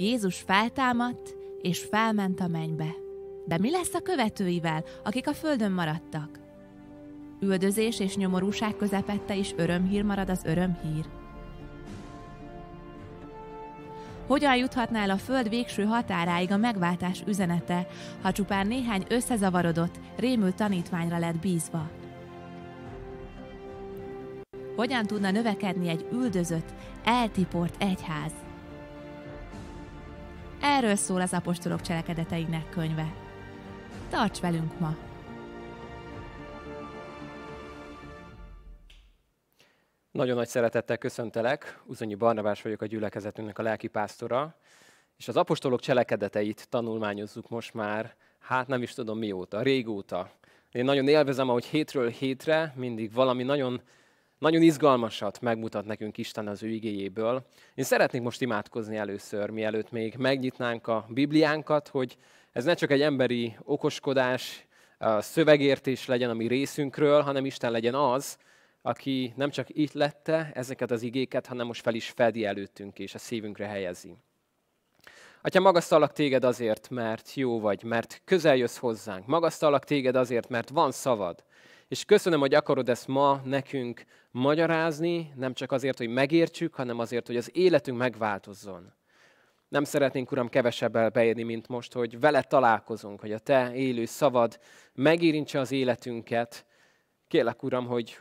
Jézus feltámadt, és felment a mennybe. De mi lesz a követőivel, akik a földön maradtak? Üldözés és nyomorúság közepette is örömhír marad az örömhír. Hogyan juthatnál el a Föld végső határáig a megváltás üzenete, ha csupán néhány összezavarodott, rémült tanítványra lett bízva? Hogyan tudna növekedni egy üldözött, eltiport egyház? Erről szól az apostolok cselekedeteinek könyve. Tarts velünk ma! Nagyon nagy szeretettel köszöntelek, Uzonyi Barnabás vagyok a gyülekezetünknek a pásztora, és az apostolok cselekedeteit tanulmányozzuk most már, hát nem is tudom mióta, régóta. Én nagyon élvezem, ahogy hétről hétre mindig valami nagyon nagyon izgalmasat megmutat nekünk Isten az ő igéjéből. Én szeretnék most imádkozni először, mielőtt még megnyitnánk a Bibliánkat, hogy ez ne csak egy emberi okoskodás, szövegértés legyen a mi részünkről, hanem Isten legyen az, aki nem csak itt lette ezeket az igéket, hanem most fel is fedi előttünk és a szívünkre helyezi. Atya, magasztalak téged azért, mert jó vagy, mert közel jössz hozzánk. Magasztalak téged azért, mert van szavad. És köszönöm, hogy akarod ezt ma nekünk magyarázni, nem csak azért, hogy megértsük, hanem azért, hogy az életünk megváltozzon. Nem szeretnénk, Uram, kevesebbel beérni, mint most, hogy vele találkozunk, hogy a Te élő szavad megérintse az életünket. Kérlek, Uram, hogy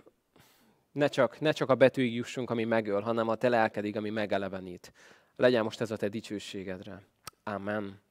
ne csak, ne csak a betűig jussunk, ami megöl, hanem a Te lelkedig, ami megelevenít. Legyen most ez a Te dicsőségedre. Amen.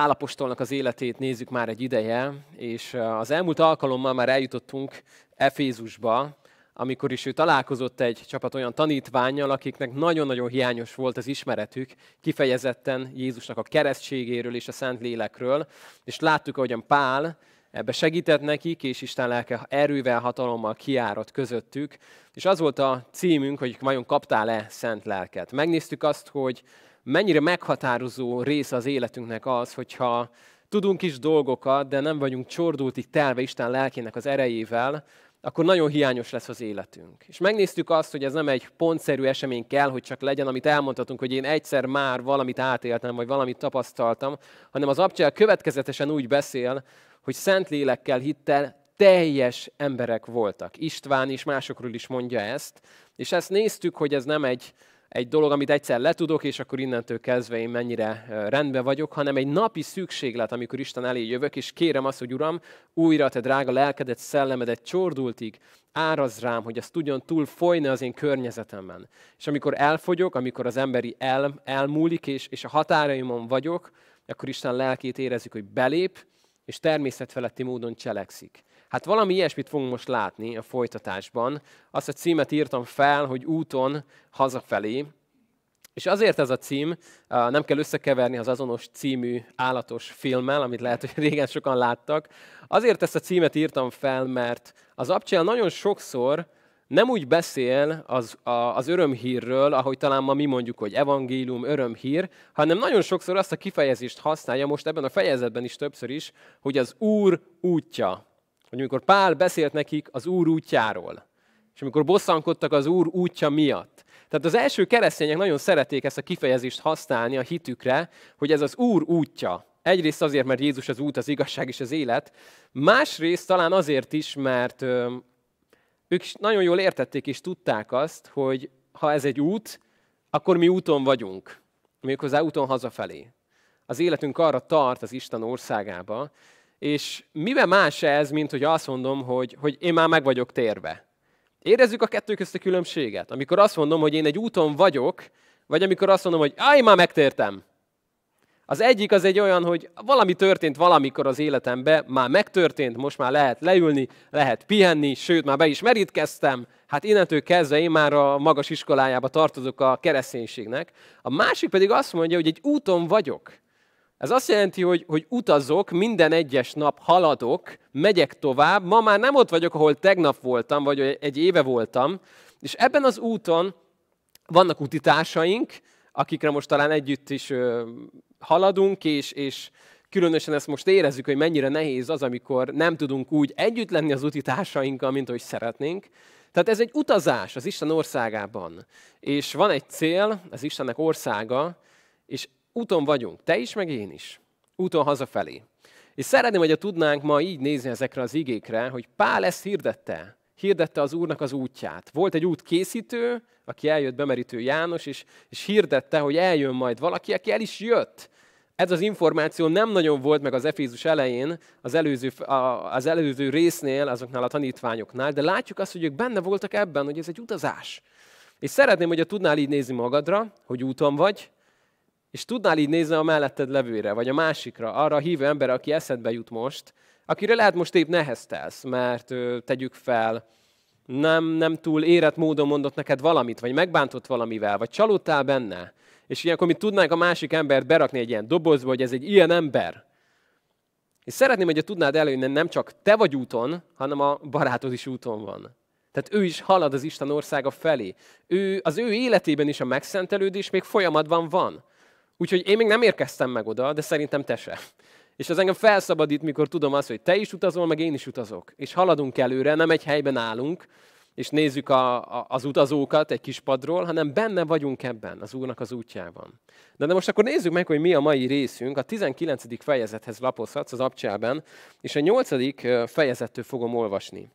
Pálapostolnak az életét nézzük már egy ideje, és az elmúlt alkalommal már eljutottunk Efézusba, amikor is ő találkozott egy csapat olyan tanítványjal, akiknek nagyon-nagyon hiányos volt az ismeretük, kifejezetten Jézusnak a keresztségéről és a Szent Lélekről, és láttuk, ahogyan Pál ebbe segített nekik, és Isten lelke erővel, hatalommal kiárat közöttük, és az volt a címünk, hogy vajon kaptál-e Szent Lelket. Megnéztük azt, hogy mennyire meghatározó része az életünknek az, hogyha tudunk is dolgokat, de nem vagyunk csordultig telve Isten lelkének az erejével, akkor nagyon hiányos lesz az életünk. És megnéztük azt, hogy ez nem egy pontszerű esemény kell, hogy csak legyen, amit elmondhatunk, hogy én egyszer már valamit átéltem, vagy valamit tapasztaltam, hanem az abcsel következetesen úgy beszél, hogy szent lélekkel, hittel teljes emberek voltak. István is másokról is mondja ezt, és ezt néztük, hogy ez nem egy egy dolog, amit egyszer letudok, és akkor innentől kezdve én mennyire rendben vagyok, hanem egy napi szükséglet, amikor Isten elé jövök, és kérem azt, hogy Uram, újra te drága lelkedet, szellemedet csordultig áraz rám, hogy ezt tudjon túl folyni az én környezetemben. És amikor elfogyok, amikor az emberi el, elmúlik, és, és a határaimon vagyok, akkor Isten lelkét érezzük, hogy belép, és természetfeletti módon cselekszik. Hát valami ilyesmit fogunk most látni a folytatásban. Azt a címet írtam fel, hogy úton hazafelé. És azért ez a cím, nem kell összekeverni az azonos című állatos filmmel, amit lehet, hogy régen sokan láttak. Azért ezt a címet írtam fel, mert az Abcsel nagyon sokszor nem úgy beszél az, a, az örömhírről, ahogy talán ma mi mondjuk, hogy evangélium, örömhír, hanem nagyon sokszor azt a kifejezést használja, most ebben a fejezetben is többször is, hogy az Úr útja hogy amikor Pál beszélt nekik az Úr útjáról, és amikor bosszankodtak az Úr útja miatt. Tehát az első keresztények nagyon szerették ezt a kifejezést használni a hitükre, hogy ez az Úr útja. Egyrészt azért, mert Jézus az út, az igazság és az élet, másrészt talán azért is, mert ö, ők is nagyon jól értették és tudták azt, hogy ha ez egy út, akkor mi úton vagyunk, méghozzá úton hazafelé. Az életünk arra tart az Isten országába, és miben más ez, mint hogy azt mondom, hogy, hogy én már meg vagyok térve. Érezzük a kettő közti különbséget. Amikor azt mondom, hogy én egy úton vagyok, vagy amikor azt mondom, hogy áj, már megtértem. Az egyik az egy olyan, hogy valami történt valamikor az életemben, már megtörtént, most már lehet leülni, lehet pihenni, sőt, már be is merítkeztem, hát innentől kezdve én már a magas iskolájába tartozok a kereszténységnek. A másik pedig azt mondja, hogy egy úton vagyok. Ez azt jelenti, hogy, hogy utazok, minden egyes nap haladok, megyek tovább. Ma már nem ott vagyok, ahol tegnap voltam, vagy egy éve voltam. És ebben az úton vannak utitársaink, akikre most talán együtt is ö, haladunk, és, és különösen ezt most érezzük, hogy mennyire nehéz az, amikor nem tudunk úgy együtt lenni az utitársainkkal, mint ahogy szeretnénk. Tehát ez egy utazás az Isten országában. És van egy cél, az Istennek országa, és úton vagyunk, te is, meg én is, úton hazafelé. És szeretném, hogyha tudnánk ma így nézni ezekre az igékre, hogy Pál ezt hirdette, hirdette az Úrnak az útját. Volt egy útkészítő, aki eljött bemerítő János, és, és hirdette, hogy eljön majd valaki, aki el is jött. Ez az információ nem nagyon volt meg az Efézus elején, az előző, az előző résznél, azoknál a tanítványoknál, de látjuk azt, hogy ők benne voltak ebben, hogy ez egy utazás. És szeretném, hogyha tudnál így nézni magadra, hogy úton vagy, és tudnál így nézni a melletted levőre, vagy a másikra, arra a hívő ember, aki eszedbe jut most, akire lehet most épp neheztelsz, mert tegyük fel, nem, nem túl érett módon mondott neked valamit, vagy megbántott valamivel, vagy csalódtál benne. És ilyenkor mi tudnánk a másik embert berakni egy ilyen dobozba, hogy ez egy ilyen ember. És szeretném, hogy tudnád előjönni, nem csak te vagy úton, hanem a barátod is úton van. Tehát ő is halad az Isten országa felé. Ő, az ő életében is a megszentelődés még folyamatban van. Úgyhogy én még nem érkeztem meg oda, de szerintem te se. És az engem felszabadít, mikor tudom azt, hogy te is utazol, meg én is utazok. És haladunk előre, nem egy helyben állunk, és nézzük a, a, az utazókat egy kis padról, hanem benne vagyunk ebben, az Úrnak az útjában. De, de most akkor nézzük meg, hogy mi a mai részünk. A 19. fejezethez lapozhatsz az abcsában, és a 8. fejezettől fogom olvasni.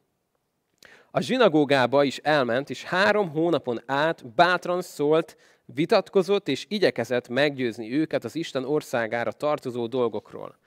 A zsinagógába is elment, és három hónapon át bátran szólt vitatkozott és igyekezett meggyőzni őket az Isten országára tartozó dolgokról.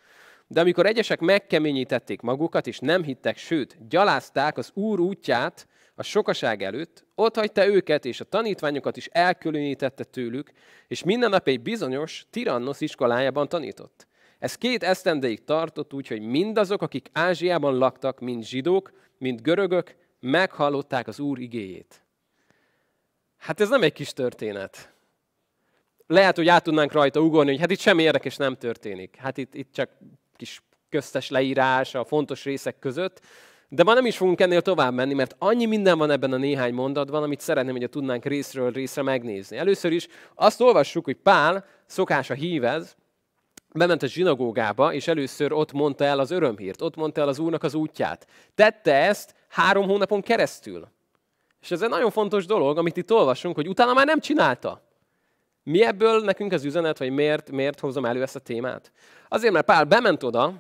De amikor egyesek megkeményítették magukat, és nem hittek, sőt, gyalázták az Úr útját a sokaság előtt, ott hagyta őket, és a tanítványokat is elkülönítette tőlük, és minden nap egy bizonyos Tirannos iskolájában tanított. Ez két esztendeig tartott úgy, hogy mindazok, akik Ázsiában laktak, mind zsidók, mind görögök, meghallották az Úr igéjét. Hát ez nem egy kis történet. Lehet, hogy át tudnánk rajta ugorni, hogy hát itt semmi érdekes nem történik. Hát itt, itt csak kis köztes leírás a fontos részek között, de ma nem is fogunk ennél tovább menni, mert annyi minden van ebben a néhány mondatban, amit szeretném, hogy tudnánk részről részre megnézni. Először is azt olvassuk, hogy Pál szokása hívez, bement a zsinagógába, és először ott mondta el az örömhírt, ott mondta el az Úrnak az útját. Tette ezt három hónapon keresztül. És ez egy nagyon fontos dolog, amit itt olvasunk, hogy utána már nem csinálta. Mi ebből nekünk az üzenet, hogy miért, miért hozom elő ezt a témát? Azért, mert Pál bement oda,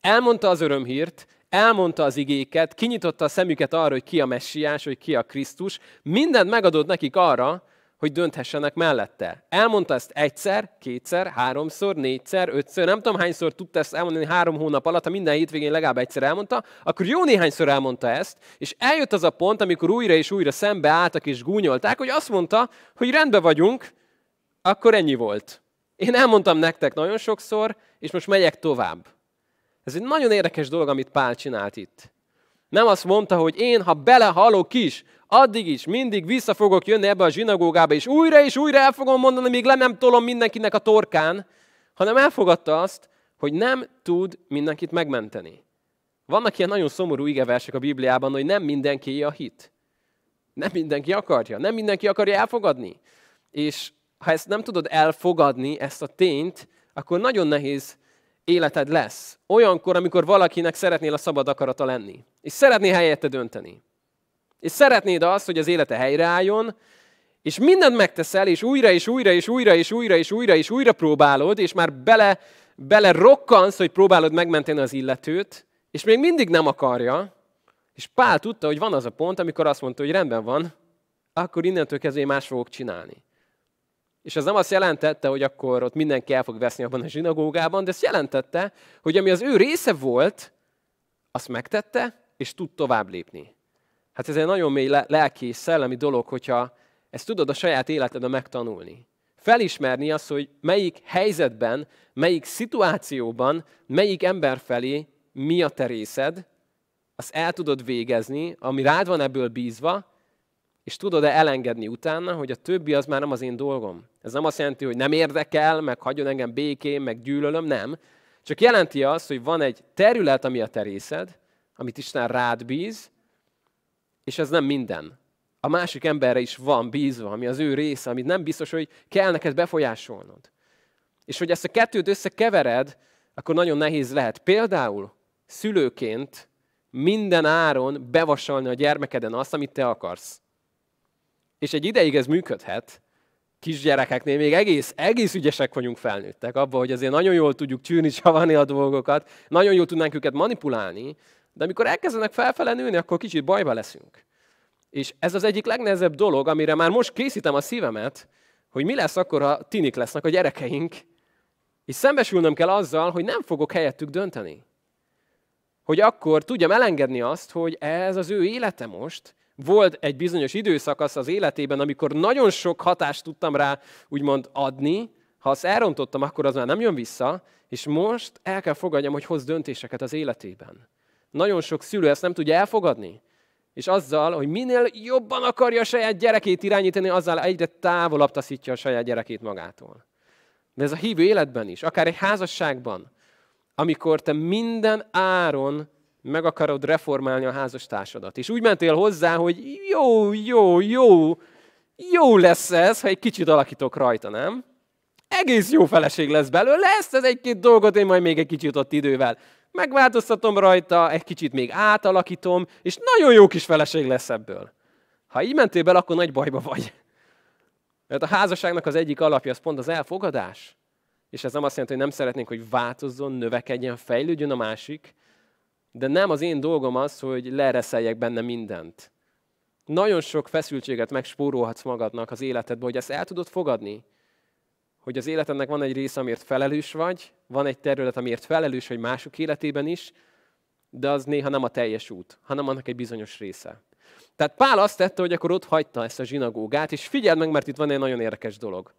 elmondta az örömhírt, elmondta az igéket, kinyitotta a szemüket arra, hogy ki a messiás, hogy ki a Krisztus, mindent megadott nekik arra, hogy dönthessenek mellette. Elmondta ezt egyszer, kétszer, háromszor, négyszer, ötször, nem tudom hányszor tudta ezt elmondani három hónap alatt, ha minden hétvégén legalább egyszer elmondta, akkor jó néhányszor elmondta ezt, és eljött az a pont, amikor újra és újra szembe álltak és gúnyolták, hogy azt mondta, hogy rendbe vagyunk, akkor ennyi volt. Én elmondtam nektek nagyon sokszor, és most megyek tovább. Ez egy nagyon érdekes dolog, amit Pál csinált itt. Nem azt mondta, hogy én, ha belehalok is, addig is, mindig vissza fogok jönni ebbe a zsinagógába, és újra és újra el fogom mondani, míg le nem tolom mindenkinek a torkán, hanem elfogadta azt, hogy nem tud mindenkit megmenteni. Vannak ilyen nagyon szomorú igeversek a Bibliában, hogy nem mindenki a hit. Nem mindenki akarja, nem mindenki akarja elfogadni. És ha ezt nem tudod elfogadni, ezt a tényt, akkor nagyon nehéz életed lesz. Olyankor, amikor valakinek szeretnél a szabad akarata lenni. És szeretnél helyette dönteni. És szeretnéd azt, hogy az élete helyreálljon, és mindent megteszel, és újra, és újra, és újra, és újra, és újra, és újra próbálod, és már bele, bele rokkansz, hogy próbálod megmenteni az illetőt, és még mindig nem akarja, és Pál tudta, hogy van az a pont, amikor azt mondta, hogy rendben van, akkor innentől kezdve én más fogok csinálni. És ez nem azt jelentette, hogy akkor ott mindenki el fog veszni abban a zsinagógában, de ezt jelentette, hogy ami az ő része volt, azt megtette, és tud tovább lépni. Hát ez egy nagyon mély lelki és szellemi dolog, hogyha ezt tudod a saját életedben megtanulni. Felismerni azt, hogy melyik helyzetben, melyik szituációban, melyik ember felé mi a te részed, azt el tudod végezni, ami rád van ebből bízva, és tudod-e elengedni utána, hogy a többi az már nem az én dolgom? Ez nem azt jelenti, hogy nem érdekel, meg hagyjon engem békén, meg gyűlölöm, nem. Csak jelenti azt, hogy van egy terület, ami a terészed, amit Isten rád bíz, és ez nem minden. A másik emberre is van bízva, ami az ő része, amit nem biztos, hogy kell neked befolyásolnod. És hogy ezt a kettőt összekevered, akkor nagyon nehéz lehet. Például szülőként minden áron bevasalni a gyermekeden azt, amit te akarsz. És egy ideig ez működhet, kisgyerekeknél még egész, egész ügyesek vagyunk felnőttek abban, hogy azért nagyon jól tudjuk csűrni, csavarni a dolgokat, nagyon jól tudnánk őket manipulálni, de amikor elkezdenek felfele nőni, akkor kicsit bajba leszünk. És ez az egyik legnehezebb dolog, amire már most készítem a szívemet, hogy mi lesz akkor, ha tinik lesznek a gyerekeink, és szembesülnöm kell azzal, hogy nem fogok helyettük dönteni. Hogy akkor tudjam elengedni azt, hogy ez az ő élete most, volt egy bizonyos időszakasz az életében, amikor nagyon sok hatást tudtam rá úgymond adni, ha azt elrontottam, akkor az már nem jön vissza, és most el kell fogadjam, hogy hoz döntéseket az életében. Nagyon sok szülő ezt nem tudja elfogadni. És azzal, hogy minél jobban akarja a saját gyerekét irányítani, azzal egyre távolabb taszítja a saját gyerekét magától. De ez a hívő életben is, akár egy házasságban, amikor te minden áron meg akarod reformálni a házastársadat. És úgy mentél hozzá, hogy jó, jó, jó, jó lesz ez, ha egy kicsit alakítok rajta, nem? Egész jó feleség lesz belőle, lesz ez egy-két dolgot én majd még egy kicsit ott idővel megváltoztatom rajta, egy kicsit még átalakítom, és nagyon jó kis feleség lesz ebből. Ha így mentél bele, akkor nagy bajba vagy. Mert a házasságnak az egyik alapja az pont az elfogadás. És ez nem azt jelenti, hogy nem szeretnénk, hogy változzon, növekedjen, fejlődjön a másik, de nem az én dolgom az, hogy lereszeljek benne mindent. Nagyon sok feszültséget megspórolhatsz magadnak az életedben, hogy ezt el tudod fogadni. Hogy az életednek van egy része, amiért felelős vagy, van egy terület, amiért felelős vagy mások életében is, de az néha nem a teljes út, hanem annak egy bizonyos része. Tehát Pál azt tette, hogy akkor ott hagyta ezt a zsinagógát, és figyeld meg, mert itt van egy nagyon érdekes dolog.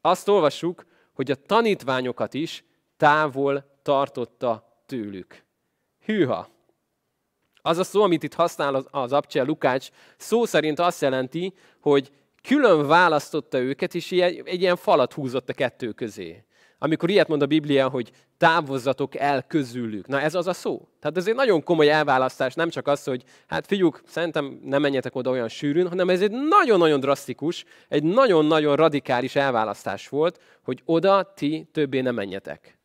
Azt olvassuk, hogy a tanítványokat is távol tartotta tőlük. Hűha. Az a szó, amit itt használ az, az Lukács, szó szerint azt jelenti, hogy külön választotta őket, és egy, egy ilyen falat húzott a kettő közé. Amikor ilyet mond a Biblia, hogy távozzatok el közülük. Na ez az a szó. Tehát ez egy nagyon komoly elválasztás, nem csak az, hogy hát figyeljük, szerintem nem menjetek oda olyan sűrűn, hanem ez egy nagyon-nagyon drasztikus, egy nagyon-nagyon radikális elválasztás volt, hogy oda ti többé nem menjetek.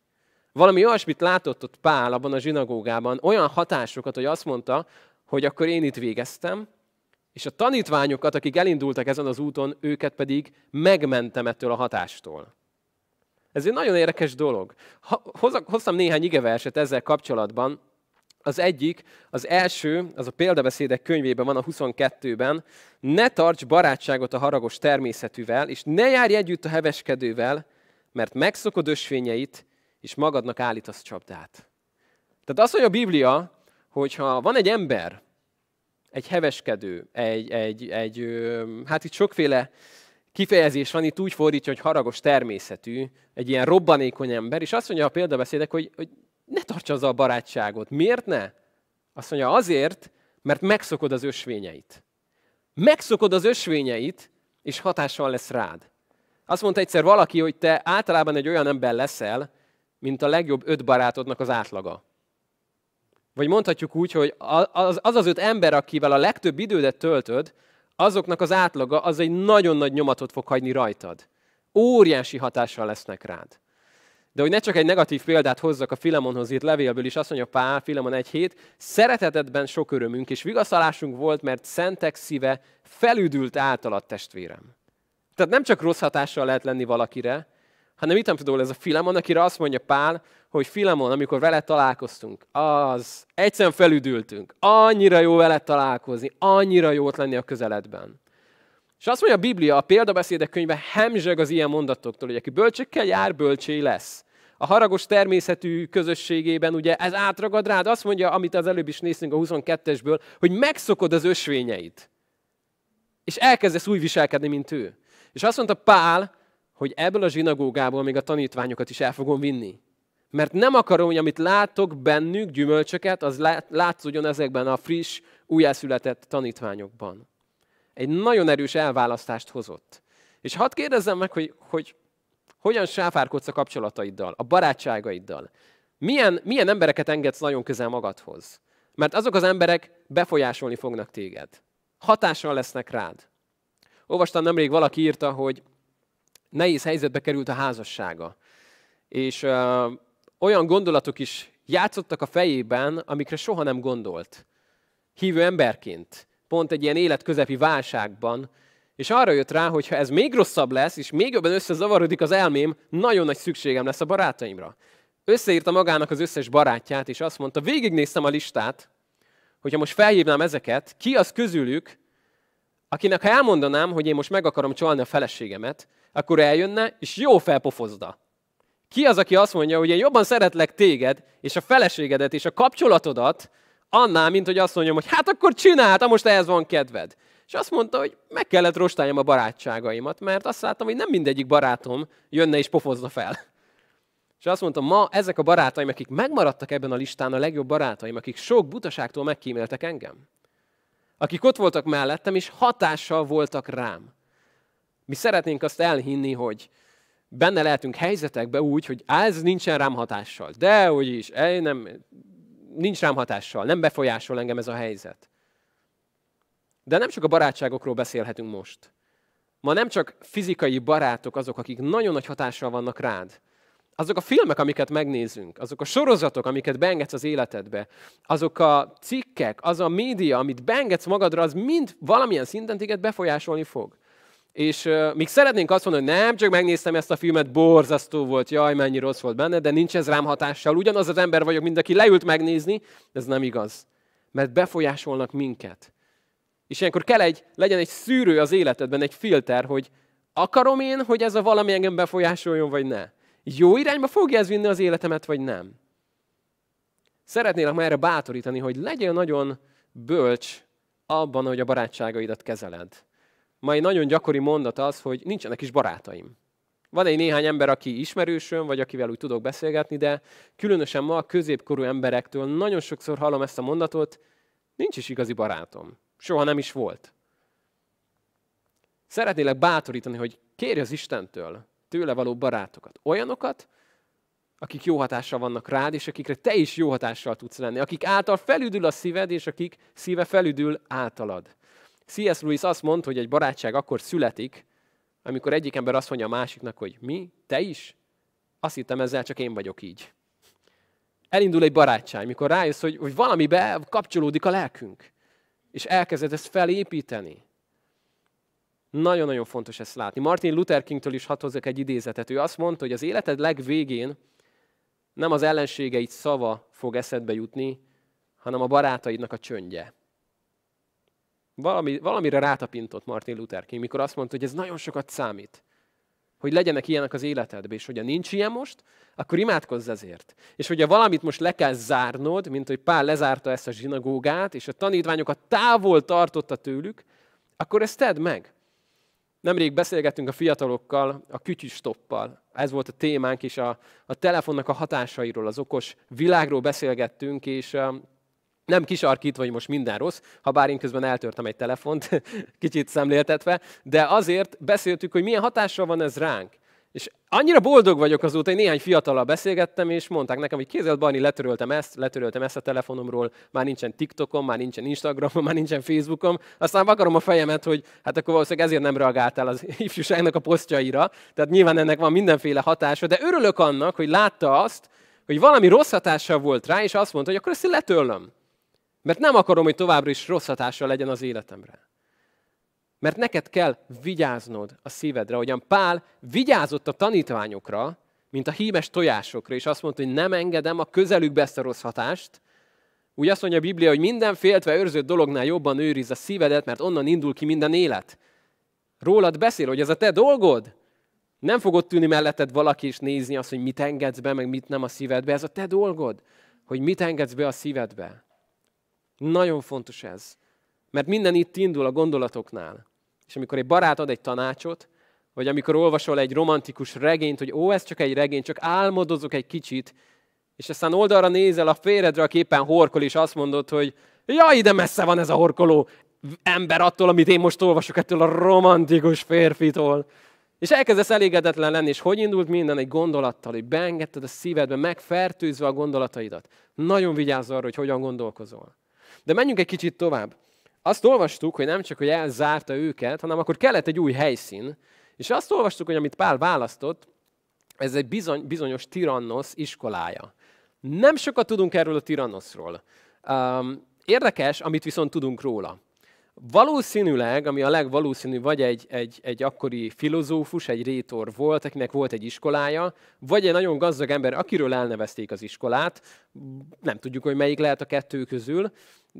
Valami olyasmit látott ott Pál abban a zsinagógában, olyan hatásokat, hogy azt mondta, hogy akkor én itt végeztem, és a tanítványokat, akik elindultak ezen az úton, őket pedig megmentem ettől a hatástól. Ez egy nagyon érdekes dolog. Hoztam néhány igeverset ezzel kapcsolatban. Az egyik, az első, az a példabeszédek könyvében van a 22-ben. Ne tarts barátságot a haragos természetűvel, és ne járj együtt a heveskedővel, mert megszokod ösvényeit, és magadnak állítasz csapdát. Tehát azt mondja a Biblia, hogyha van egy ember, egy heveskedő, egy, egy, egy hát itt sokféle kifejezés van, itt úgy fordítja, hogy haragos természetű, egy ilyen robbanékony ember, és azt mondja a példabeszédek, hogy, hogy ne tartsa az a barátságot. Miért ne? Azt mondja, azért, mert megszokod az ösvényeit. Megszokod az ösvényeit, és hatással lesz rád. Azt mondta egyszer valaki, hogy te általában egy olyan ember leszel, mint a legjobb öt barátodnak az átlaga. Vagy mondhatjuk úgy, hogy az az, az öt ember, akivel a legtöbb idődet töltöd, azoknak az átlaga az egy nagyon nagy nyomatot fog hagyni rajtad. Óriási hatással lesznek rád. De hogy ne csak egy negatív példát hozzak a Filemonhoz írt levélből is, azt mondja Pál, Filemon 1.7, szeretetedben sok örömünk és vigaszalásunk volt, mert szentek szíve felüdült általad testvérem. Tehát nem csak rossz hatással lehet lenni valakire, hanem itt nem tudom, ez a Filemon, akire azt mondja Pál, hogy Filemon, amikor vele találkoztunk, az egyszerűen felüdültünk. Annyira jó vele találkozni, annyira jó ott lenni a közeledben. És azt mondja a Biblia, a példabeszédek könyve hemzseg az ilyen mondatoktól, hogy aki bölcsökkel jár, bölcsé lesz. A haragos természetű közösségében ugye ez átragad rád, azt mondja, amit az előbb is néztünk a 22-esből, hogy megszokod az ösvényeit. És elkezdesz úgy viselkedni, mint ő. És azt mondta Pál, hogy ebből a zsinagógából még a tanítványokat is el fogom vinni. Mert nem akarom, hogy amit látok bennük, gyümölcsöket, az látszódjon ezekben a friss, újjászületett tanítványokban. Egy nagyon erős elválasztást hozott. És hadd kérdezzem meg, hogy, hogy hogyan sáfárkodsz a kapcsolataiddal, a barátságaiddal. Milyen, milyen embereket engedsz nagyon közel magadhoz? Mert azok az emberek befolyásolni fognak téged. Hatással lesznek rád. Olvastam nemrég, valaki írta, hogy nehéz helyzetbe került a házassága. És ö, olyan gondolatok is játszottak a fejében, amikre soha nem gondolt. Hívő emberként, pont egy ilyen életközepi válságban, és arra jött rá, hogy ha ez még rosszabb lesz, és még jobban összezavarodik az elmém, nagyon nagy szükségem lesz a barátaimra. Összeírta magának az összes barátját, és azt mondta, végignéztem a listát, hogyha most felhívnám ezeket, ki az közülük, akinek ha elmondanám, hogy én most meg akarom csalni a feleségemet, akkor eljönne, és jó felpofozda. Ki az, aki azt mondja, hogy én jobban szeretlek téged, és a feleségedet, és a kapcsolatodat, annál, mint hogy azt mondjam, hogy hát akkor csináld, ha most ehhez van kedved. És azt mondta, hogy meg kellett rostáljam a barátságaimat, mert azt láttam, hogy nem mindegyik barátom jönne és pofozna fel. És azt mondta, ma ezek a barátaim, akik megmaradtak ebben a listán, a legjobb barátaim, akik sok butaságtól megkíméltek engem. Akik ott voltak mellettem, és hatással voltak rám. Mi szeretnénk azt elhinni, hogy benne lehetünk helyzetekbe úgy, hogy ez nincsen rám hatással. De, hogy is, nem, nincs rám hatással, nem befolyásol engem ez a helyzet. De nem csak a barátságokról beszélhetünk most. Ma nem csak fizikai barátok azok, akik nagyon nagy hatással vannak rád. Azok a filmek, amiket megnézünk, azok a sorozatok, amiket beengedsz az életedbe, azok a cikkek, az a média, amit beengedsz magadra, az mind valamilyen szinten téged befolyásolni fog. És uh, még szeretnénk azt mondani, hogy nem, csak megnéztem ezt a filmet, borzasztó volt, jaj, mennyi rossz volt benne, de nincs ez rám hatással. Ugyanaz az ember vagyok, mint aki leült megnézni, ez nem igaz. Mert befolyásolnak minket. És ilyenkor kell egy, legyen egy szűrő az életedben, egy filter, hogy akarom én, hogy ez a valami engem befolyásoljon, vagy ne? Jó irányba fogja ez vinni az életemet, vagy nem? Szeretnélek már erre bátorítani, hogy legyél nagyon bölcs abban, hogy a barátságaidat kezeled egy nagyon gyakori mondat az, hogy nincsenek is barátaim. Van egy néhány ember, aki ismerősöm, vagy akivel úgy tudok beszélgetni, de különösen ma a középkorú emberektől nagyon sokszor hallom ezt a mondatot, nincs is igazi barátom. Soha nem is volt. Szeretnélek bátorítani, hogy kérj az Istentől tőle való barátokat. Olyanokat, akik jó hatással vannak rád, és akikre te is jó hatással tudsz lenni, akik által felüdül a szíved, és akik szíve felüdül általad. C.S. Lewis azt mond, hogy egy barátság akkor születik, amikor egyik ember azt mondja a másiknak, hogy mi, te is? Azt hittem ezzel csak én vagyok így. Elindul egy barátság, mikor rájössz, hogy, hogy valamibe kapcsolódik a lelkünk. És elkezded ezt felépíteni. Nagyon-nagyon fontos ezt látni. Martin Luther Kingtől is hatozok egy idézetet. Ő azt mondta, hogy az életed legvégén nem az ellenségeid szava fog eszedbe jutni, hanem a barátaidnak a csöndje. Valami, valamire rátapintott Martin Luther King, mikor azt mondta, hogy ez nagyon sokat számít. Hogy legyenek ilyenek az életedben, és hogyha nincs ilyen most, akkor imádkozz ezért. És hogyha valamit most le kell zárnod, mint hogy Pál lezárta ezt a zsinagógát, és a tanítványokat távol tartotta tőlük, akkor ezt tedd meg. Nemrég beszélgettünk a fiatalokkal a kütyüstoppal. Ez volt a témánk, és a, a telefonnak a hatásairól, az okos világról beszélgettünk, és um, nem kisarkítva, hogy most minden rossz, ha bár én közben eltörtem egy telefont, kicsit szemléltetve, de azért beszéltük, hogy milyen hatással van ez ránk. És annyira boldog vagyok azóta, hogy néhány fiatalal beszélgettem, és mondták nekem, hogy kézzel Barni, letöröltem ezt, letöröltem ezt a telefonomról, már nincsen TikTokom, már nincsen Instagramom, már nincsen Facebookom. Aztán akarom a fejemet, hogy hát akkor valószínűleg ezért nem reagáltál az ifjúságnak a posztjaira. Tehát nyilván ennek van mindenféle hatása, de örülök annak, hogy látta azt, hogy valami rossz hatással volt rá, és azt mondta, hogy akkor ezt letörlöm. Mert nem akarom, hogy továbbra is rossz hatása legyen az életemre. Mert neked kell vigyáznod a szívedre, ahogyan Pál vigyázott a tanítványokra, mint a hímes tojásokra, és azt mondta, hogy nem engedem a közelükbe ezt a rossz hatást. Úgy azt mondja a Biblia, hogy minden féltve őrzött dolognál jobban őriz a szívedet, mert onnan indul ki minden élet. Rólad beszél, hogy ez a te dolgod. Nem fogod tűni melletted valaki és nézni azt, hogy mit engedsz be, meg mit nem a szívedbe. Ez a te dolgod, hogy mit engedsz be a szívedbe. Nagyon fontos ez. Mert minden itt indul a gondolatoknál. És amikor egy barát ad egy tanácsot, vagy amikor olvasol egy romantikus regényt, hogy ó, ez csak egy regény, csak álmodozok egy kicsit, és aztán oldalra nézel a féredre, aki éppen horkol, és azt mondod, hogy ja, ide messze van ez a horkoló ember attól, amit én most olvasok, ettől a romantikus férfitól. És elkezdesz elégedetlen lenni, és hogy indult minden egy gondolattal, hogy beengedted a szívedbe, megfertőzve a gondolataidat. Nagyon vigyázz arra, hogy hogyan gondolkozol. De menjünk egy kicsit tovább. Azt olvastuk, hogy nem csak, hogy elzárta őket, hanem akkor kellett egy új helyszín. És azt olvastuk, hogy amit Pál választott, ez egy bizony, bizonyos tirannosz iskolája. Nem sokat tudunk erről a tirannoszról. Um, érdekes, amit viszont tudunk róla. Valószínűleg, ami a legvalószínű, vagy egy, egy, egy akkori filozófus, egy rétor volt, akinek volt egy iskolája, vagy egy nagyon gazdag ember, akiről elnevezték az iskolát, nem tudjuk, hogy melyik lehet a kettő közül,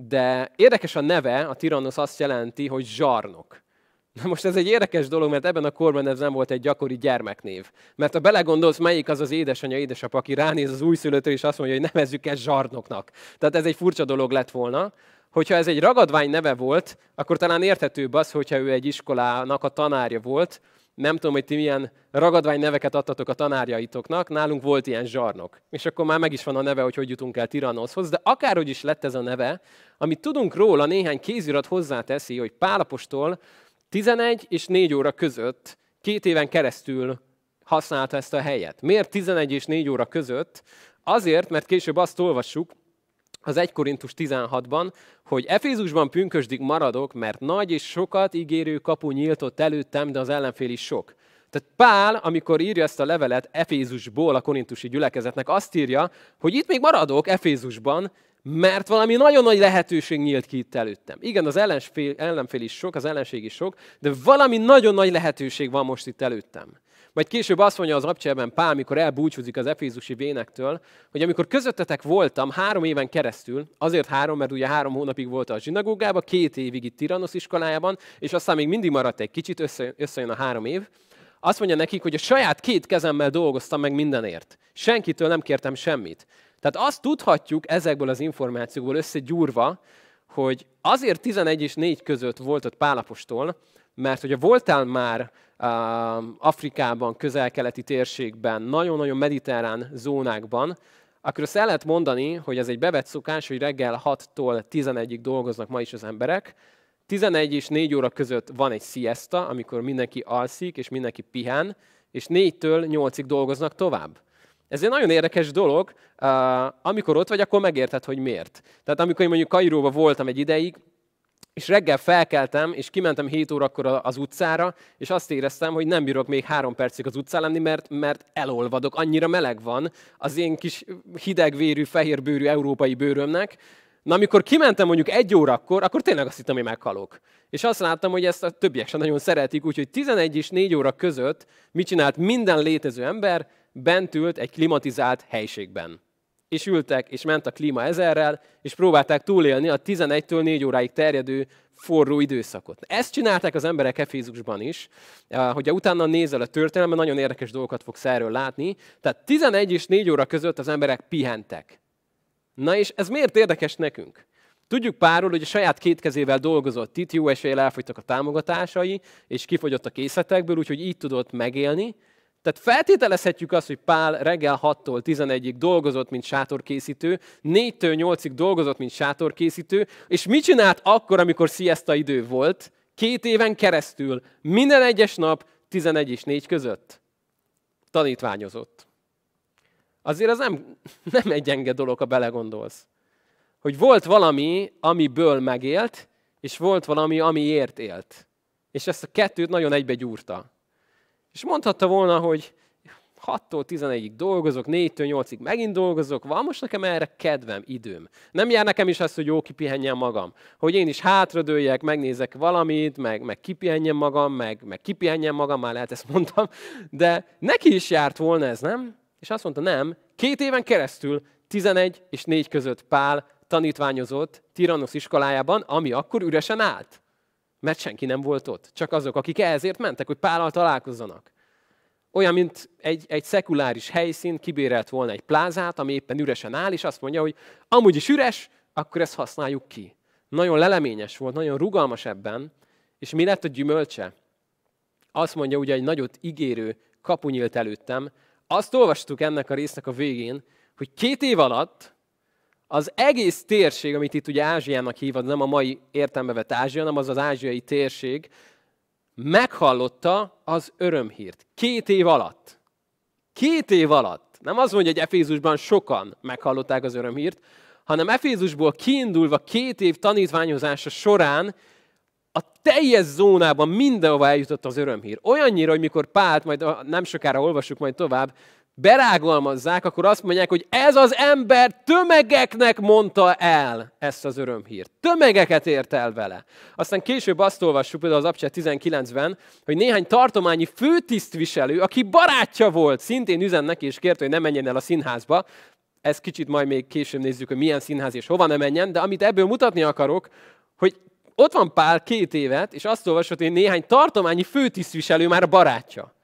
de érdekes a neve, a tirannosz azt jelenti, hogy zsarnok. Na most ez egy érdekes dolog, mert ebben a korban ez nem volt egy gyakori gyermeknév. Mert ha belegondolsz, melyik az az édesanyja, édesapa, aki ránéz az újszülőtől, és azt mondja, hogy nevezzük ezt zsarnoknak. Tehát ez egy furcsa dolog lett volna. Hogyha ez egy ragadvány neve volt, akkor talán érthetőbb az, hogyha ő egy iskolának a tanárja volt, nem tudom, hogy ti milyen ragadvány neveket adtatok a tanárjaitoknak, nálunk volt ilyen zsarnok. És akkor már meg is van a neve, hogy hogy jutunk el Tiranoszhoz, de akárhogy is lett ez a neve, amit tudunk róla, néhány kézirat hozzáteszi, hogy Pálapostól 11 és 4 óra között két éven keresztül használta ezt a helyet. Miért 11 és 4 óra között? Azért, mert később azt olvassuk, az 1 Korintus 16-ban, hogy Efézusban pünkösdik maradok, mert nagy és sokat ígérő kapu nyíltott előttem, de az ellenfél is sok. Tehát Pál, amikor írja ezt a levelet Efézusból a korintusi gyülekezetnek, azt írja, hogy itt még maradok Efézusban, mert valami nagyon nagy lehetőség nyílt ki itt előttem. Igen, az ellenfél, ellenfél is sok, az ellenség is sok, de valami nagyon nagy lehetőség van most itt előttem. Majd később azt mondja az abcselben Pál, mikor elbúcsúzik az efézusi vénektől, hogy amikor közöttetek voltam három éven keresztül, azért három, mert ugye három hónapig volt a zsinagógában, két évig itt Tiranosz iskolájában, és aztán még mindig maradt egy kicsit, össze, összejön a három év, azt mondja nekik, hogy a saját két kezemmel dolgoztam meg mindenért. Senkitől nem kértem semmit. Tehát azt tudhatjuk ezekből az információkból összegyúrva, hogy azért 11 és 4 között volt ott Pálapostól, mert hogyha voltál már Afrikában, közel-keleti térségben, nagyon-nagyon mediterrán zónákban, akkor azt el lehet mondani, hogy ez egy bevett szokás, hogy reggel 6-tól 11-ig dolgoznak ma is az emberek. 11 és 4 óra között van egy siesta, amikor mindenki alszik és mindenki pihen, és 4-től 8-ig dolgoznak tovább. Ez egy nagyon érdekes dolog, amikor ott vagy, akkor megérted, hogy miért. Tehát amikor én mondjuk Kairóban voltam egy ideig, és reggel felkeltem, és kimentem 7 órakor az utcára, és azt éreztem, hogy nem bírok még három percig az utcán lenni, mert, mert elolvadok, annyira meleg van az én kis hidegvérű, fehérbőrű európai bőrömnek. Na, amikor kimentem mondjuk egy órakor, akkor tényleg azt hittem, hogy meghalok. És azt láttam, hogy ezt a többiek sem nagyon szeretik, úgyhogy 11 és 4 óra között mit csinált minden létező ember? Bent ült egy klimatizált helységben és ültek, és ment a klíma ezerrel, és próbálták túlélni a 11-től 4 óráig terjedő forró időszakot. Ezt csinálták az emberek Efézusban is, eh, hogyha utána nézel a történelemben, nagyon érdekes dolgokat fogsz erről látni. Tehát 11 és 4 óra között az emberek pihentek. Na és ez miért érdekes nekünk? Tudjuk párról, hogy a saját két kezével dolgozott itt, jó eséllyel elfogytak a támogatásai, és kifogyott a készletekből, úgyhogy így tudott megélni, tehát feltételezhetjük azt, hogy Pál reggel 6-tól 11-ig dolgozott, mint sátorkészítő, 4-től 8-ig dolgozott, mint sátorkészítő, és mit csinált akkor, amikor siesta idő volt, két éven keresztül, minden egyes nap 11 és 4 között? Tanítványozott. Azért az nem, nem egy gyenge dolog, ha belegondolsz. Hogy volt valami, amiből megélt, és volt valami, amiért élt. És ezt a kettőt nagyon egybe gyúrta. És mondhatta volna, hogy 6-tól 11-ig dolgozok, 4-től 8-ig megint dolgozok, van most nekem erre kedvem, időm. Nem jár nekem is az, hogy jó kipihenjem magam. Hogy én is hátradőljek, megnézek valamit, meg, meg kipihenjem magam, meg, meg kipihenjem magam, már lehet ezt mondtam, de neki is járt volna ez, nem? És azt mondta, nem, két éven keresztül 11 és 4 között Pál tanítványozott Tiranusz iskolájában, ami akkor üresen állt. Mert senki nem volt ott. Csak azok, akik ezért mentek, hogy Pállal találkozzanak. Olyan, mint egy, egy szekuláris helyszín kibérelt volna egy plázát, ami éppen üresen áll, és azt mondja, hogy amúgy is üres, akkor ezt használjuk ki. Nagyon leleményes volt, nagyon rugalmas ebben, és mi lett a gyümölcse? Azt mondja ugye egy nagyot ígérő kapu nyílt előttem, azt olvastuk ennek a résznek a végén, hogy két év alatt az egész térség, amit itt ugye Ázsiának hív, az nem a mai értelme vett Ázsia, hanem az az ázsiai térség, meghallotta az örömhírt. Két év alatt. Két év alatt. Nem az mondja, hogy Efézusban sokan meghallották az örömhírt, hanem Efézusból kiindulva két év tanítványozása során a teljes zónában mindenhova eljutott az örömhír. Olyannyira, hogy mikor Pált, majd nem sokára olvassuk majd tovább, berágalmazzák, akkor azt mondják, hogy ez az ember tömegeknek mondta el ezt az örömhírt. Tömegeket ért el vele. Aztán később azt olvassuk például az Abcseh 19-ben, hogy néhány tartományi főtisztviselő, aki barátja volt, szintén üzen neki és kérte, hogy ne menjen el a színházba. Ezt kicsit majd még később nézzük, hogy milyen színház és hova ne menjen, de amit ebből mutatni akarok, hogy ott van Pál két évet, és azt olvasott, hogy néhány tartományi főtisztviselő már barátja.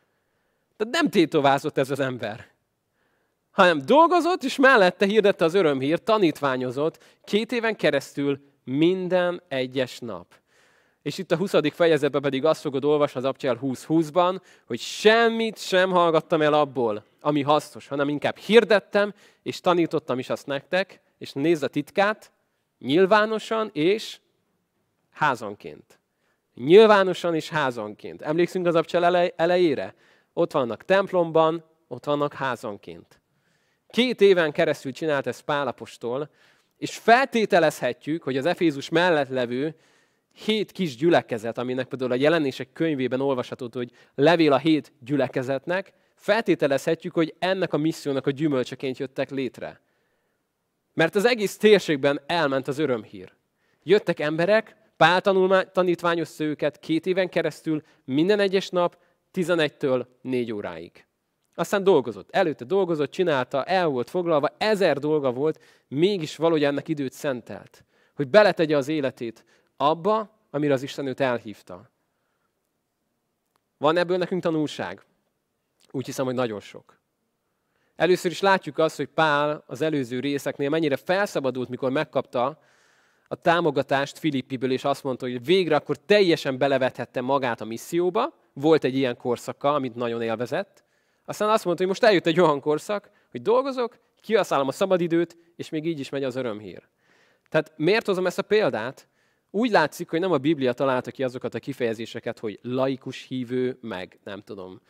Tehát nem tétovázott ez az ember, hanem dolgozott, és mellette hirdette az örömhír, tanítványozott két éven keresztül minden egyes nap. És itt a 20. fejezetben pedig azt fogod olvasni az Abcsel 20 ban hogy semmit sem hallgattam el abból, ami hasznos, hanem inkább hirdettem, és tanítottam is azt nektek, és nézd a titkát, nyilvánosan és házanként. Nyilvánosan és házanként. Emlékszünk az Abcsel elejére? ott vannak templomban, ott vannak házanként. Két éven keresztül csinált ezt Pálapostól, és feltételezhetjük, hogy az Efézus mellett levő hét kis gyülekezet, aminek például a jelenések könyvében olvasható, hogy levél a hét gyülekezetnek, feltételezhetjük, hogy ennek a missziónak a gyümölcseként jöttek létre. Mert az egész térségben elment az örömhír. Jöttek emberek, Pál tanítványozta őket két éven keresztül, minden egyes nap, 11-től 4 óráig. Aztán dolgozott. Előtte dolgozott, csinálta, el volt foglalva, ezer dolga volt, mégis valahogy ennek időt szentelt. Hogy beletegye az életét abba, amire az Isten őt elhívta. Van ebből nekünk tanulság? Úgy hiszem, hogy nagyon sok. Először is látjuk azt, hogy Pál az előző részeknél mennyire felszabadult, mikor megkapta a támogatást Filippiből, és azt mondta, hogy végre akkor teljesen belevethette magát a misszióba, volt egy ilyen korszaka, amit nagyon élvezett. Aztán azt mondta, hogy most eljött egy olyan korszak, hogy dolgozok, kihasználom a szabadidőt, és még így is megy az örömhír. Tehát miért hozom ezt a példát? Úgy látszik, hogy nem a Biblia találta ki azokat a kifejezéseket, hogy laikus hívő, meg nem tudom,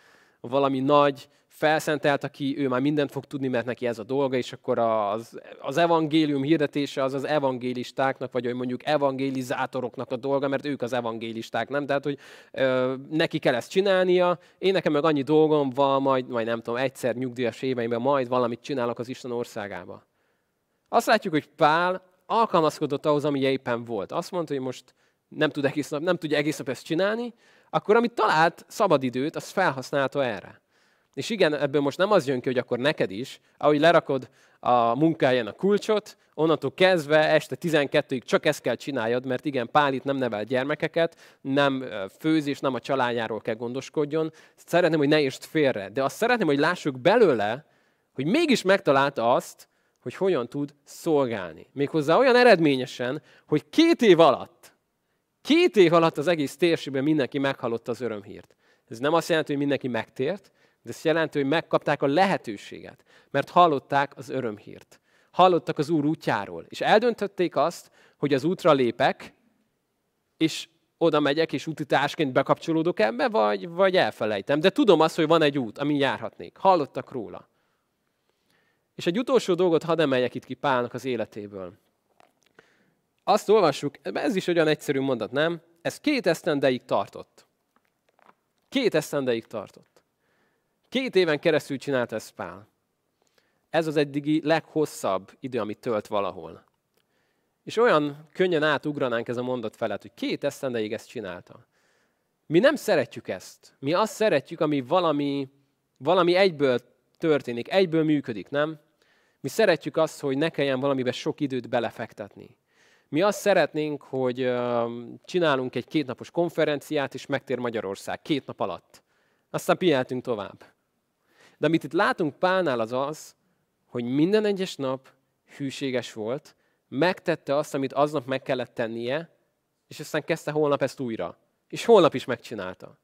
valami nagy felszentelt, aki ő már mindent fog tudni, mert neki ez a dolga, és akkor az, az evangélium hirdetése az az evangélistáknak, vagy mondjuk evangélizátoroknak a dolga, mert ők az evangélisták, nem? Tehát, hogy ö, neki kell ezt csinálnia, én nekem meg annyi dolgom van, majd, majd nem tudom, egyszer nyugdíjas éveimben majd valamit csinálok az Isten országába. Azt látjuk, hogy Pál alkalmazkodott ahhoz, ami éppen volt. Azt mondta, hogy most nem tud egész nap, nem tudja egész nap ezt csinálni, akkor amit talált szabadidőt, azt felhasználta erre. És igen, ebből most nem az jön ki, hogy akkor neked is, ahogy lerakod a munkáján a kulcsot, onnantól kezdve este 12-ig csak ezt kell csináljad, mert igen, pálit nem nevel gyermekeket, nem főz és nem a családjáról kell gondoskodjon. Szeretném, hogy ne értsd félre, de azt szeretném, hogy lássuk belőle, hogy mégis megtalálta azt, hogy hogyan tud szolgálni. Méghozzá olyan eredményesen, hogy két év alatt Két év alatt az egész térségben mindenki meghallotta az örömhírt. Ez nem azt jelenti, hogy mindenki megtért, de ez jelenti, hogy megkapták a lehetőséget, mert hallották az örömhírt. Hallottak az Úr útjáról, és eldöntötték azt, hogy az útra lépek, és oda megyek, és utitásként bekapcsolódok ebbe, vagy, vagy elfelejtem. De tudom azt, hogy van egy út, amin járhatnék. Hallottak róla. És egy utolsó dolgot hadd emeljek itt ki Pálnak az életéből azt olvassuk, ez is olyan egyszerű mondat, nem? Ez két esztendeig tartott. Két esztendeig tartott. Két éven keresztül csinált ezt Pál. Ez az eddigi leghosszabb idő, amit tölt valahol. És olyan könnyen átugranánk ez a mondat felett, hogy két esztendeig ezt csinálta. Mi nem szeretjük ezt. Mi azt szeretjük, ami valami, valami egyből történik, egyből működik, nem? Mi szeretjük azt, hogy ne kelljen valamiben sok időt belefektetni. Mi azt szeretnénk, hogy csinálunk egy kétnapos konferenciát, és megtér Magyarország két nap alatt. Aztán pihentünk tovább. De amit itt látunk Pálnál az az, hogy minden egyes nap hűséges volt, megtette azt, amit aznap meg kellett tennie, és aztán kezdte holnap ezt újra. És holnap is megcsinálta.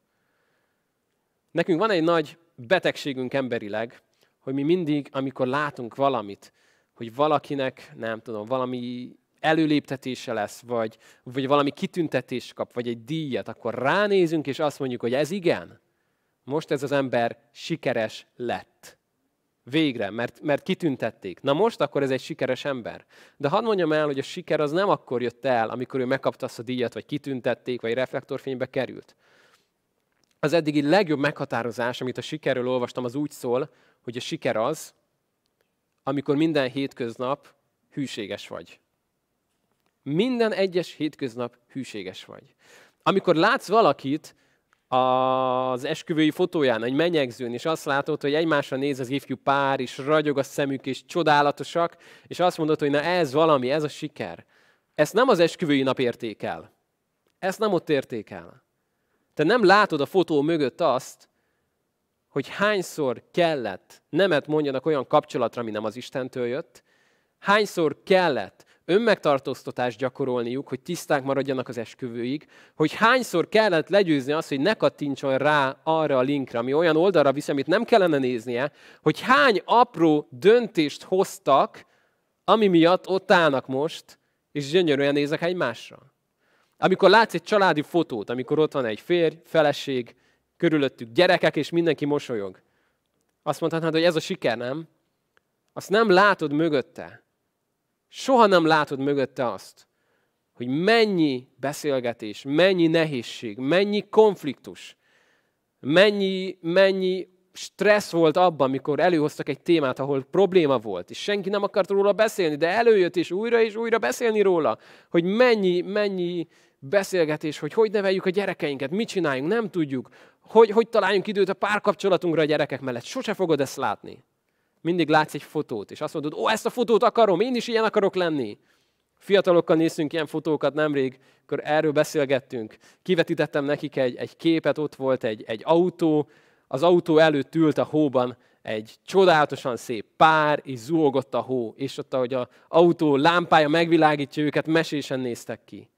Nekünk van egy nagy betegségünk emberileg, hogy mi mindig, amikor látunk valamit, hogy valakinek, nem tudom, valami előléptetése lesz, vagy, vagy valami kitüntetést kap, vagy egy díjat, akkor ránézünk, és azt mondjuk, hogy ez igen, most ez az ember sikeres lett. Végre, mert, mert kitüntették. Na most akkor ez egy sikeres ember. De hadd mondjam el, hogy a siker az nem akkor jött el, amikor ő megkapta azt a díjat, vagy kitüntették, vagy reflektorfénybe került. Az eddigi legjobb meghatározás, amit a sikerről olvastam, az úgy szól, hogy a siker az, amikor minden hétköznap hűséges vagy. Minden egyes hétköznap hűséges vagy. Amikor látsz valakit az esküvői fotóján, egy menyegzőn, és azt látod, hogy egymásra néz az ifjú pár, és ragyog a szemük, és csodálatosak, és azt mondod, hogy na ez valami, ez a siker. Ezt nem az esküvői nap értékel. Ezt nem ott értékel. Te nem látod a fotó mögött azt, hogy hányszor kellett nemet mondjanak olyan kapcsolatra, ami nem az Istentől jött, hányszor kellett önmegtartóztatást gyakorolniuk, hogy tiszták maradjanak az esküvőig, hogy hányszor kellett legyőzni azt, hogy ne kattintson rá arra a linkre, ami olyan oldalra visz, amit nem kellene néznie, hogy hány apró döntést hoztak, ami miatt ott állnak most, és gyönyörűen nézek egymásra. Amikor látsz egy családi fotót, amikor ott van egy férj, feleség, körülöttük gyerekek, és mindenki mosolyog. Azt mondhatnád, hogy ez a siker, nem? Azt nem látod mögötte, Soha nem látod mögötte azt, hogy mennyi beszélgetés, mennyi nehézség, mennyi konfliktus, mennyi, mennyi stressz volt abban, amikor előhoztak egy témát, ahol probléma volt, és senki nem akart róla beszélni, de előjött, és újra és újra beszélni róla, hogy mennyi, mennyi beszélgetés, hogy hogy neveljük a gyerekeinket, mit csináljunk, nem tudjuk, hogy, hogy találjunk időt a párkapcsolatunkra a gyerekek mellett. Sose fogod ezt látni. Mindig látsz egy fotót, és azt mondod, ó, ezt a fotót akarom, én is ilyen akarok lenni. Fiatalokkal néztünk ilyen fotókat nemrég, akkor erről beszélgettünk. Kivetítettem nekik egy, egy képet, ott volt egy, egy autó, az autó előtt ült a hóban egy csodálatosan szép pár, és zúgott a hó, és ott, ahogy az autó lámpája megvilágítja őket, mesésen néztek ki.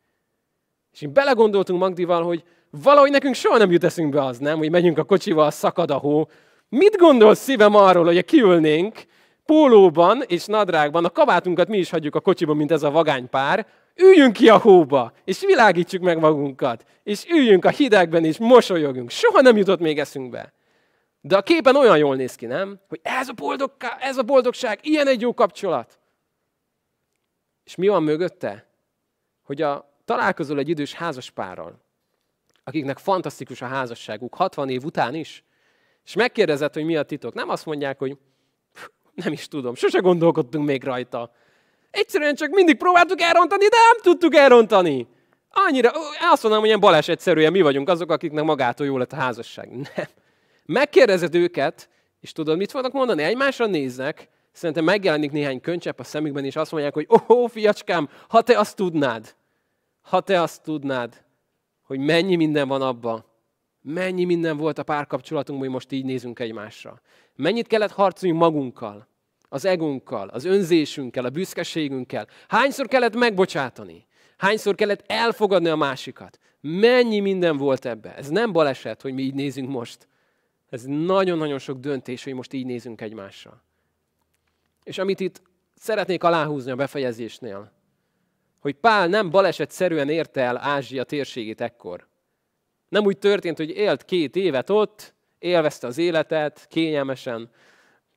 És én belegondoltunk Magdival, hogy valahogy nekünk soha nem jut be az, nem, hogy megyünk a kocsival, szakad a hó, Mit gondol szívem arról, hogy kiülnénk pólóban és nadrágban, a kabátunkat mi is hagyjuk a kocsiban, mint ez a vagánypár, üljünk ki a hóba, és világítsuk meg magunkat, és üljünk a hidegben, és mosolyogjunk. Soha nem jutott még eszünkbe. De a képen olyan jól néz ki, nem? Hogy ez a, boldog, ez a boldogság, ilyen egy jó kapcsolat. És mi van mögötte? Hogy a, találkozol egy idős házaspárral, akiknek fantasztikus a házasságuk, 60 év után is, és megkérdezett, hogy mi a titok. Nem azt mondják, hogy nem is tudom, sose gondolkodtunk még rajta. Egyszerűen csak mindig próbáltuk elrontani, de nem tudtuk elrontani. Annyira, azt mondanám, hogy ilyen balás egyszerűen mi vagyunk azok, akiknek magától jó lett a házasság. Nem. Megkérdezed őket, és tudod, mit fognak mondani? Egymásra néznek, szerintem megjelenik néhány könycsepp a szemükben, és azt mondják, hogy ó, oh, fiacskám, ha te azt tudnád, ha te azt tudnád, hogy mennyi minden van abban, Mennyi minden volt a párkapcsolatunkban, hogy most így nézünk egymásra. Mennyit kellett harcoljunk magunkkal, az egunkkal, az önzésünkkel, a büszkeségünkkel. Hányszor kellett megbocsátani? Hányszor kellett elfogadni a másikat? Mennyi minden volt ebbe? Ez nem baleset, hogy mi így nézünk most. Ez nagyon-nagyon sok döntés, hogy most így nézünk egymással. És amit itt szeretnék aláhúzni a befejezésnél, hogy Pál nem balesetszerűen érte el Ázsia térségét ekkor. Nem úgy történt, hogy élt két évet ott, élvezte az életet, kényelmesen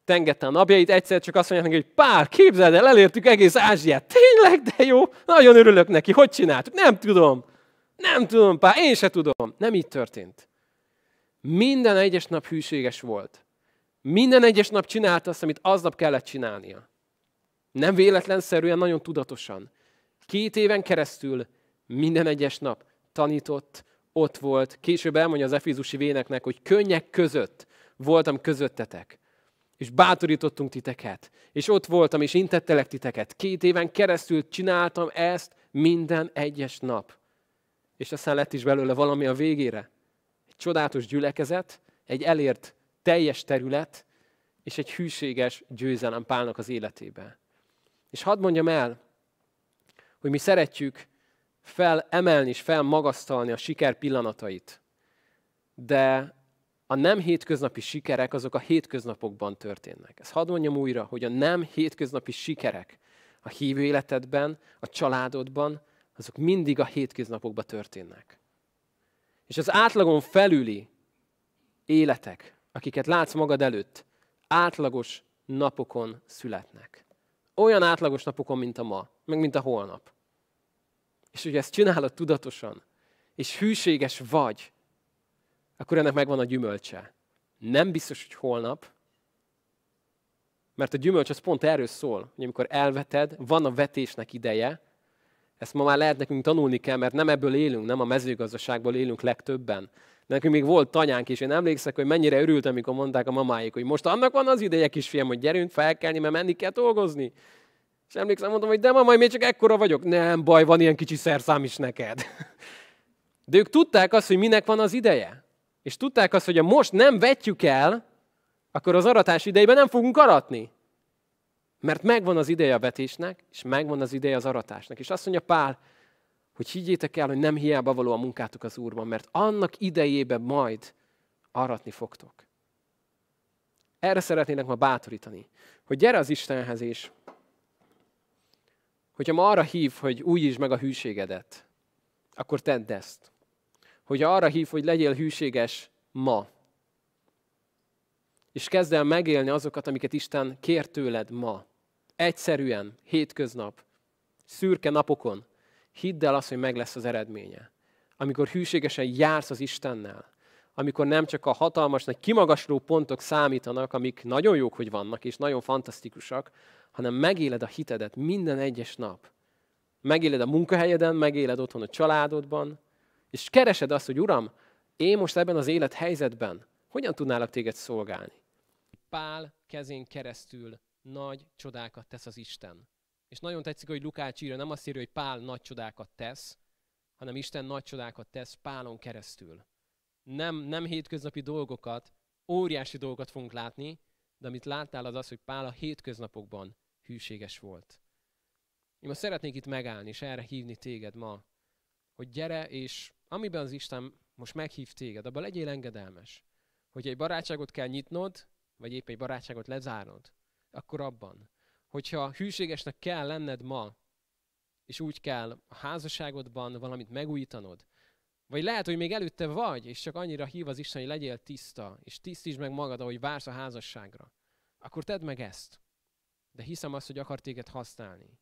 tengette a napjait, egyszer csak azt mondják neki, hogy pár, képzeld el, elértük egész Ázsiát. Tényleg, de jó, nagyon örülök neki. Hogy csináltuk? Nem tudom. Nem tudom, pár, én se tudom. Nem így történt. Minden egyes nap hűséges volt. Minden egyes nap csinálta azt, amit aznap kellett csinálnia. Nem véletlenszerűen, nagyon tudatosan. Két éven keresztül minden egyes nap tanított, ott volt. Később elmondja az efizusi véneknek, hogy könnyek között voltam közöttetek, és bátorítottunk titeket, és ott voltam, és intettelek titeket. Két éven keresztül csináltam ezt minden egyes nap. És aztán lett is belőle valami a végére. Egy csodálatos gyülekezet, egy elért teljes terület, és egy hűséges győzelem Pálnak az életében. És hadd mondjam el, hogy mi szeretjük felemelni és felmagasztalni a siker pillanatait. De a nem hétköznapi sikerek azok a hétköznapokban történnek. Ez hadd mondjam újra, hogy a nem hétköznapi sikerek a hívő életedben, a családodban, azok mindig a hétköznapokban történnek. És az átlagon felüli életek, akiket látsz magad előtt, átlagos napokon születnek. Olyan átlagos napokon, mint a ma, meg mint a holnap és hogy ezt csinálod tudatosan, és hűséges vagy, akkor ennek megvan a gyümölcse. Nem biztos, hogy holnap, mert a gyümölcs az pont erről szól, hogy amikor elveted, van a vetésnek ideje, ezt ma már lehet nekünk tanulni kell, mert nem ebből élünk, nem a mezőgazdaságból élünk legtöbben. De nekünk még volt tanyánk is, én emlékszek, hogy mennyire örültem, amikor mondták a mamáik, hogy most annak van az ideje, kisfiam, hogy gyerünk felkelni, mert menni kell dolgozni. És emlékszem, mondom, hogy de ma majd még csak ekkora vagyok. Nem baj, van ilyen kicsi szerszám is neked. De ők tudták azt, hogy minek van az ideje. És tudták azt, hogy ha most nem vetjük el, akkor az aratás idejében nem fogunk aratni. Mert megvan az ideje a vetésnek, és megvan az ideje az aratásnak. És azt mondja Pál, hogy higgyétek el, hogy nem hiába való a munkátok az Úrban, mert annak idejében majd aratni fogtok. Erre szeretnének ma bátorítani, hogy gyere az Istenhez, és Hogyha ma arra hív, hogy újítsd meg a hűségedet, akkor tedd ezt. Hogyha arra hív, hogy legyél hűséges ma, és kezd el megélni azokat, amiket Isten kér tőled ma, egyszerűen, hétköznap, szürke napokon, hidd el azt, hogy meg lesz az eredménye. Amikor hűségesen jársz az Istennel, amikor nem csak a hatalmas, nagy kimagasló pontok számítanak, amik nagyon jók, hogy vannak, és nagyon fantasztikusak, hanem megéled a hitedet minden egyes nap. Megéled a munkahelyeden, megéled otthon a családodban, és keresed azt, hogy Uram, én most ebben az élet helyzetben hogyan tudnálak téged szolgálni? Pál kezén keresztül nagy csodákat tesz az Isten. És nagyon tetszik, hogy Lukács írja, nem azt írja, hogy Pál nagy csodákat tesz, hanem Isten nagy csodákat tesz Pálon keresztül. Nem, nem hétköznapi dolgokat, óriási dolgokat fogunk látni, de amit láttál az az, hogy Pál a hétköznapokban hűséges volt. Én most szeretnék itt megállni, és erre hívni téged ma, hogy gyere, és amiben az Isten most meghív téged, abban legyél engedelmes. Hogy egy barátságot kell nyitnod, vagy épp egy barátságot lezárnod, akkor abban. Hogyha hűségesnek kell lenned ma, és úgy kell a házasságodban valamit megújítanod, vagy lehet, hogy még előtte vagy, és csak annyira hív az Isten, hogy legyél tiszta, és tisztítsd meg magad, ahogy vársz a házasságra, akkor tedd meg ezt de hiszem azt, hogy akar téged használni.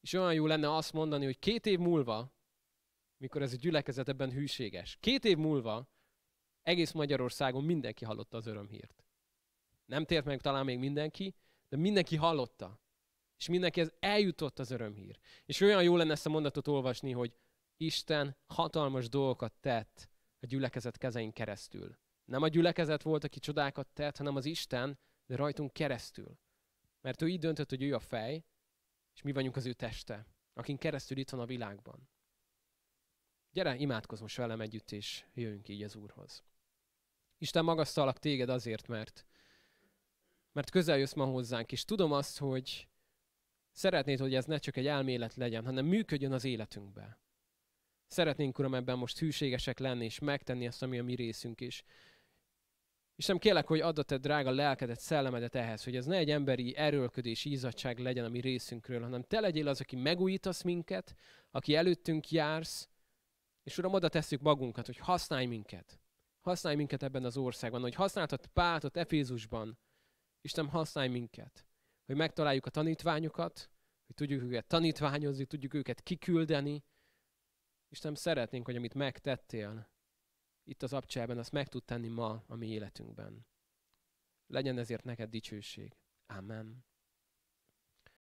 És olyan jó lenne azt mondani, hogy két év múlva, mikor ez a gyülekezet ebben hűséges, két év múlva egész Magyarországon mindenki hallotta az örömhírt. Nem tért meg talán még mindenki, de mindenki hallotta. És mindenki ez eljutott az örömhír. És olyan jó lenne ezt a mondatot olvasni, hogy Isten hatalmas dolgokat tett a gyülekezet kezein keresztül. Nem a gyülekezet volt, aki csodákat tett, hanem az Isten, de rajtunk keresztül. Mert ő így döntött, hogy ő a fej, és mi vagyunk az ő teste, akin keresztül itt van a világban. Gyere, imádkozz most velem együtt, és jöjjünk így az Úrhoz. Isten magasztalak téged azért, mert, mert közel jössz ma hozzánk, és tudom azt, hogy szeretnéd, hogy ez ne csak egy elmélet legyen, hanem működjön az életünkbe. Szeretnénk, Uram, ebben most hűségesek lenni, és megtenni azt, ami a mi részünk is. Istenem, kérlek, hogy add a te drága lelkedet, szellemedet ehhez, hogy ez ne egy emberi erőlködés, ízadság legyen a mi részünkről, hanem te legyél az, aki megújítasz minket, aki előttünk jársz, és Uram, oda tesszük magunkat, hogy használj minket. Használj minket ebben az országban, hogy használtad ott Efézusban. Istenem, használj minket, hogy megtaláljuk a tanítványokat, hogy tudjuk őket tanítványozni, tudjuk őket kiküldeni. Istenem, szeretnénk, hogy amit megtettél, itt az abcsában, azt meg tud tenni ma a mi életünkben. Legyen ezért neked dicsőség. Amen.